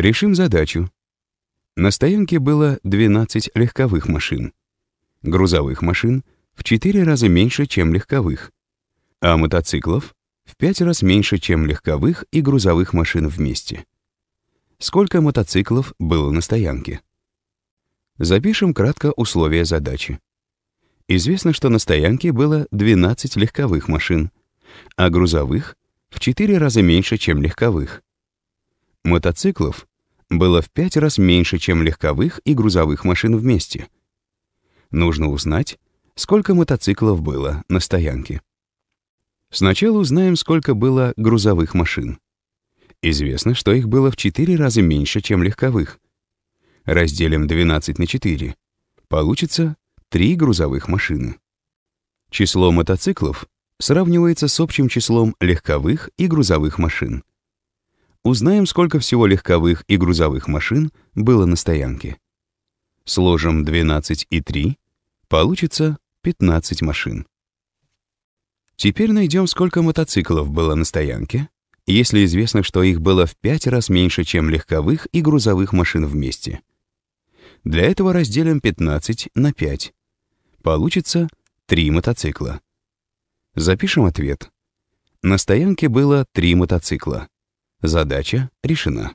Решим задачу. На стоянке было 12 легковых машин. Грузовых машин в 4 раза меньше, чем легковых. А мотоциклов в 5 раз меньше, чем легковых и грузовых машин вместе. Сколько мотоциклов было на стоянке? Запишем кратко условия задачи. Известно, что на стоянке было 12 легковых машин, а грузовых — в 4 раза меньше, чем легковых. Мотоциклов было в пять раз меньше, чем легковых и грузовых машин вместе. Нужно узнать, сколько мотоциклов было на стоянке. Сначала узнаем, сколько было грузовых машин. Известно, что их было в 4 раза меньше, чем легковых. Разделим 12 на 4. Получится 3 грузовых машины. Число мотоциклов сравнивается с общим числом легковых и грузовых машин. Узнаем, сколько всего легковых и грузовых машин было на стоянке. Сложим 12 и 3, получится 15 машин. Теперь найдем, сколько мотоциклов было на стоянке, если известно, что их было в 5 раз меньше, чем легковых и грузовых машин вместе. Для этого разделим 15 на 5. Получится 3 мотоцикла. Запишем ответ. На стоянке было 3 мотоцикла. Задача решена.